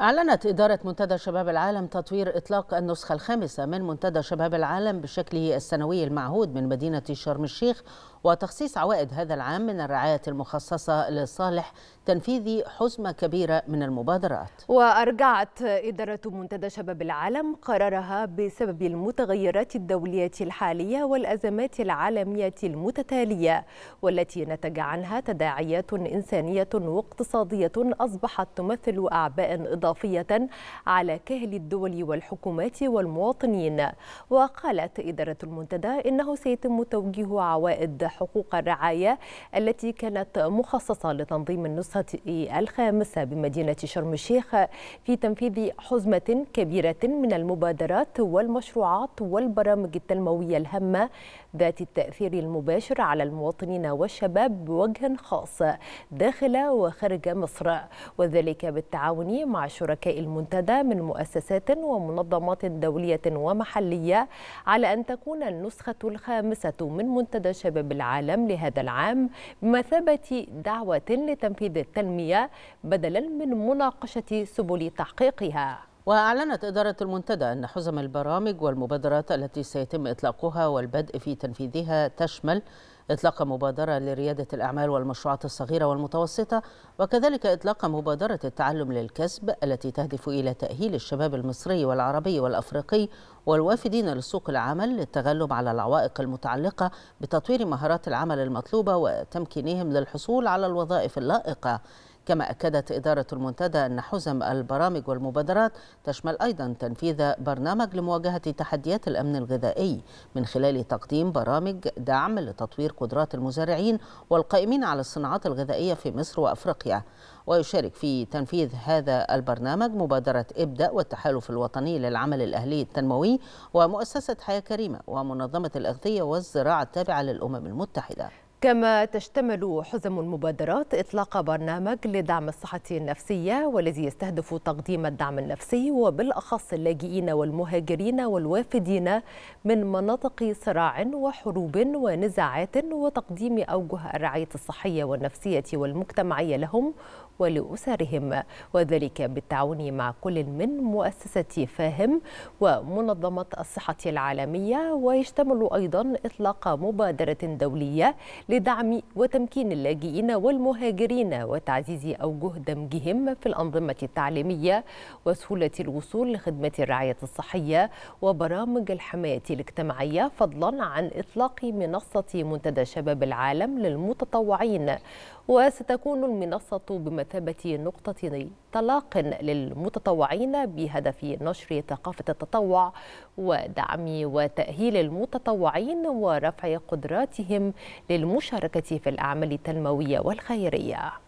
أعلنت إدارة منتدى شباب العالم تطوير إطلاق النسخة الخامسة من منتدى شباب العالم بشكله السنوي المعهود من مدينة شرم الشيخ وتخصيص عوائد هذا العام من الرعاية المخصصة لصالح تنفيذ حزمة كبيرة من المبادرات وأرجعت إدارة منتدى شباب العالم قرارها بسبب المتغيرات الدولية الحالية والأزمات العالمية المتتالية والتي نتج عنها تداعيات إنسانية واقتصادية أصبحت تمثل أعباء إضافية على كاهل الدول والحكومات والمواطنين وقالت إدارة المنتدى إنه سيتم توجيه عوائد حقوق الرعاية التي كانت مخصصة لتنظيم النسخة الخامسة بمدينة شرم الشيخ في تنفيذ حزمة كبيرة من المبادرات والمشروعات والبرامج التنموية الهامة ذات التأثير المباشر على المواطنين والشباب بوجه خاص داخل وخارج مصر وذلك بالتعاون مع شركاء المنتدى من مؤسسات ومنظمات دولية ومحلية على أن تكون النسخة الخامسة من منتدى شباب العالم العالم لهذا العام بمثابة دعوة لتنفيذ التنمية بدلا من مناقشة سبل تحقيقها وأعلنت إدارة المنتدى أن حزم البرامج والمبادرات التي سيتم إطلاقها والبدء في تنفيذها تشمل إطلاق مبادرة لريادة الأعمال والمشروعات الصغيرة والمتوسطة وكذلك إطلاق مبادرة التعلم للكسب التي تهدف إلى تأهيل الشباب المصري والعربي والأفريقي والوافدين لسوق العمل للتغلب على العوائق المتعلقة بتطوير مهارات العمل المطلوبة وتمكينهم للحصول على الوظائف اللائقة كما أكدت إدارة المنتدى أن حزم البرامج والمبادرات تشمل أيضا تنفيذ برنامج لمواجهة تحديات الأمن الغذائي من خلال تقديم برامج دعم لتطوير قدرات المزارعين والقائمين على الصناعات الغذائية في مصر وأفريقيا ويشارك في تنفيذ هذا البرنامج مبادرة إبدأ والتحالف الوطني للعمل الأهلي التنموي ومؤسسة حياة كريمة ومنظمة الأغذية والزراعة التابعة للأمم المتحدة كما تشتمل حزم المبادرات إطلاق برنامج لدعم الصحة النفسية والذي يستهدف تقديم الدعم النفسي وبالأخص اللاجئين والمهاجرين والوافدين من مناطق صراع وحروب ونزاعات وتقديم أوجه الرعاية الصحية والنفسية والمجتمعية لهم ولأسرهم وذلك بالتعاون مع كل من مؤسسة فاهم ومنظمة الصحة العالمية ويشتمل أيضا إطلاق مبادرة دولية لدعم وتمكين اللاجئين والمهاجرين وتعزيز أوجه دمجهم في الأنظمة التعليمية وسهولة الوصول لخدمة الرعاية الصحية وبرامج الحماية الاجتماعية فضلا عن إطلاق منصة منتدى شباب العالم للمتطوعين وستكون المنصة بمثابة بمثابة نقطة طلاق للمتطوعين بهدف نشر ثقافة التطوع ودعم وتأهيل المتطوعين ورفع قدراتهم للمشاركة في الأعمال التنموية والخيرية